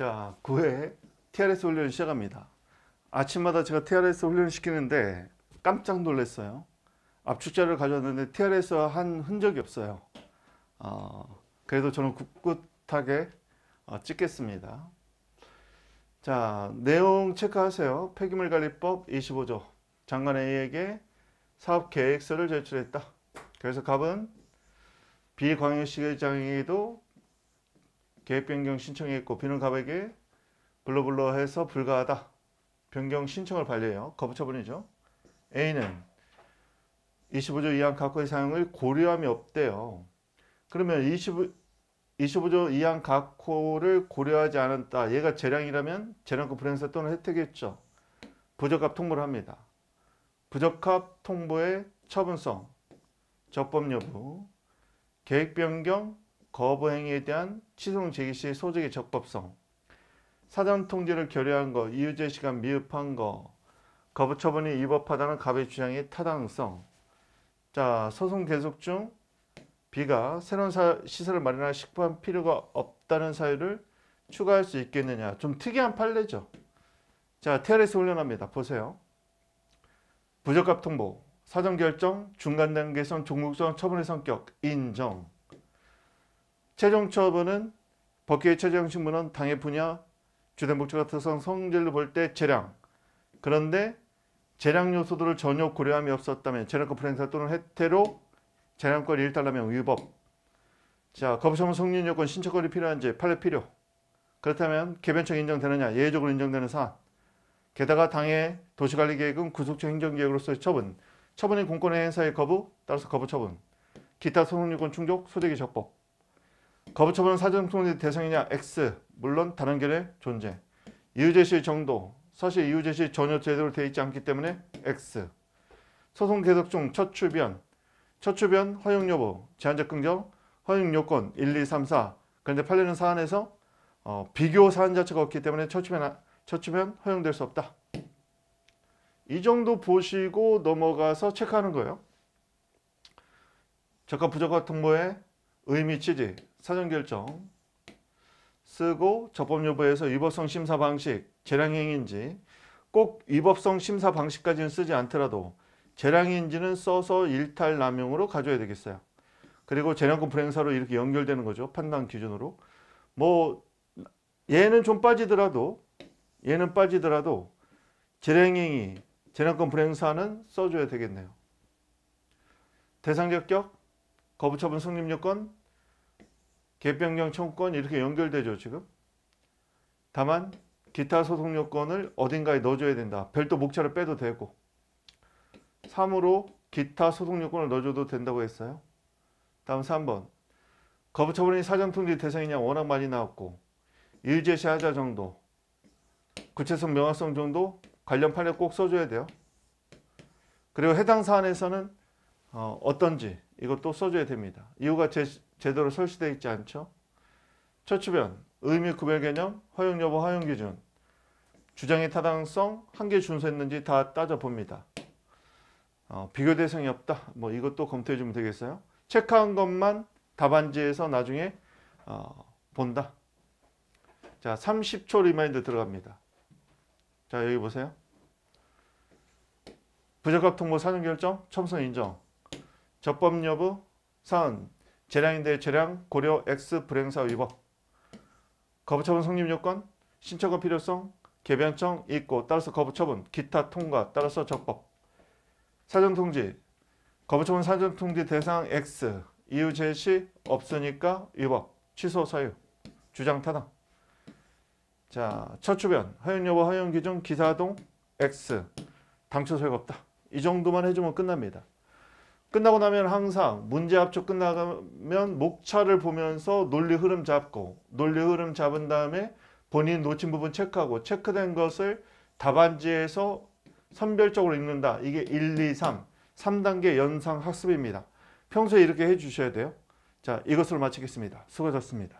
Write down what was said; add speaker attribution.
Speaker 1: 자, 9회 TRS 훈련을 시작합니다. 아침마다 제가 TRS 훈련 시키는데 깜짝 놀랐어요. 압축자를 가져왔는데 TRS 한 흔적이 없어요. 어, 그래도 저는 꿋꿋하게 어, 찍겠습니다. 자, 내용 체크하세요. 폐기물 관리법 25조. 장관 A에게 사업 계획서를 제출했다. 그래서 갑은 비광역시장에도 계획 변경 신청했고 비는가액게 블로블로 해서 불가하다. 변경 신청을 반려해요. 거부 처분이죠. A는 25조 이항 각호의 사용을 고려함이 없대요. 그러면 25, 25조 이항 각호를 고려하지 않았다. 얘가 재량이라면 재량권 불행사 또는 혜택이겠죠. 부적합 통보를 합니다. 부적합 통보의 처분성, 적법 여부, 계획 변경, 거부 행위에 대한 취송 제기시 소적의 적법성, 사전 통제를 결여한 것, 이유 제시가 미흡한 것, 거부 처분이 위법하다는 갑의 주장의 타당성. 자, 소송 계속 중비가 새로운 사, 시설을 마련할 식부한 필요가 없다는 사유를 추가할 수 있겠느냐. 좀 특이한 판례죠. 자, TRS 훈련합니다. 보세요. 부적합 통보, 사전 결정, 중간 단계성종국성 처분의 성격, 인정. 최종 처분은 법규의 최종 신문은 당해 분야, 주된 목적과 특서 성질로 볼 때 재량. 그런데 재량 요소들을 전혀 고려함이 없었다면 재량권 불행사 또는 혜태로 재량권 일달라면 위법. 자, 거부처분 성립 요건 신청권이 필요한지 판례 필요. 그렇다면 개변청 인정되느냐 예외적으로 인정되는 사안. 게다가 당해 도시관리계획은 구속적 행정계획으로서의 처분, 처분의 공권의 행사의 거부, 따라서 거부 처분, 기타 성송요건 충족, 소득의 적법. 거부처분 사전통지 대상이냐 X 물론 다른 견해 존재 이유제시 정도 사실 이유제시 전혀 제대로 되어 있지 않기 때문에 X 소송 계속 중첫 출변 첫 출변 허용 여부 제한적 긍정 허용 요건 1, 2, 3, 4 그런데 팔리는 사안에서 어, 비교 사안 자체가 없기 때문에 첫 출변, 첫 출변 허용될 수 없다 이 정도 보시고 넘어가서 체크하는 거예요 적합 부적합 통보의 의미 취지 사전결정 쓰고 적법 여부에서 위법성 심사 방식, 재량행위인지 꼭 위법성 심사 방식까지는 쓰지 않더라도 재량행위인지는 써서 일탈 남용으로 가져야 되겠어요. 그리고 재량권 불행사로 이렇게 연결되는 거죠. 판단 기준으로. 뭐 얘는 좀 빠지더라도 얘는 빠지더라도 재량행위, 재량권 불행사는 써줘야 되겠네요. 대상적격, 거부처분 성립 요건, 개변경 청구권 이렇게 연결되죠 지금. 다만 기타 소송 요건을 어딘가에 넣어줘야 된다. 별도 목차를 빼도 되고 3으로 기타 소송 요건을 넣어줘도 된다고 했어요. 다음 3번 거부처분이 사전통지 대상이냐 워낙 많이 나왔고 일제시하자 정도 구체성 명확성 정도 관련 판례 꼭 써줘야 돼요. 그리고 해당 사안에서는 어, 떤지 이것도 써줘야 됩니다. 이유가 제시 제대로 설치되어 있지 않죠. 처치변, 의미 구별 개념, 허용 여부, 허용 기준, 주장의 타당성, 한계 준수했는지 다 따져봅니다. 어, 비교 대상이 없다. 뭐 이것도 검토해 주면 되겠어요. 체크한 것만 답안지에서 나중에 어, 본다. 자, 30초 리마인드 들어갑니다. 자, 여기 보세요. 부적합 통보 사전 결정, 첨선 인정, 적법 여부, 사안, 재량인데 재량, 고려, X, 불행사, 위법. 거부처분 성립 요건, 신청과 필요성, 개변청 있고 따라서 거부처분, 기타 통과 따라서 적법. 사전통지, 거부처분 사전통지 대상 X, 이유 제시 없으니까 위법, 취소 사유, 주장 타당. 자, 첫 주변, 허용 여부, 허용 기준, 기사동, X, 당초 소가 없다. 이 정도만 해주면 끝납니다. 끝나고 나면 항상 문제 압축 끝나면 목차를 보면서 논리 흐름 잡고 논리 흐름 잡은 다음에 본인 놓친 부분 체크하고 체크된 것을 답안지에서 선별적으로 읽는다. 이게 1, 2, 3, 3단계 연상 학습입니다. 평소에 이렇게 해주셔야 돼요. 자, 이것으로 마치겠습니다. 수고하셨습니다.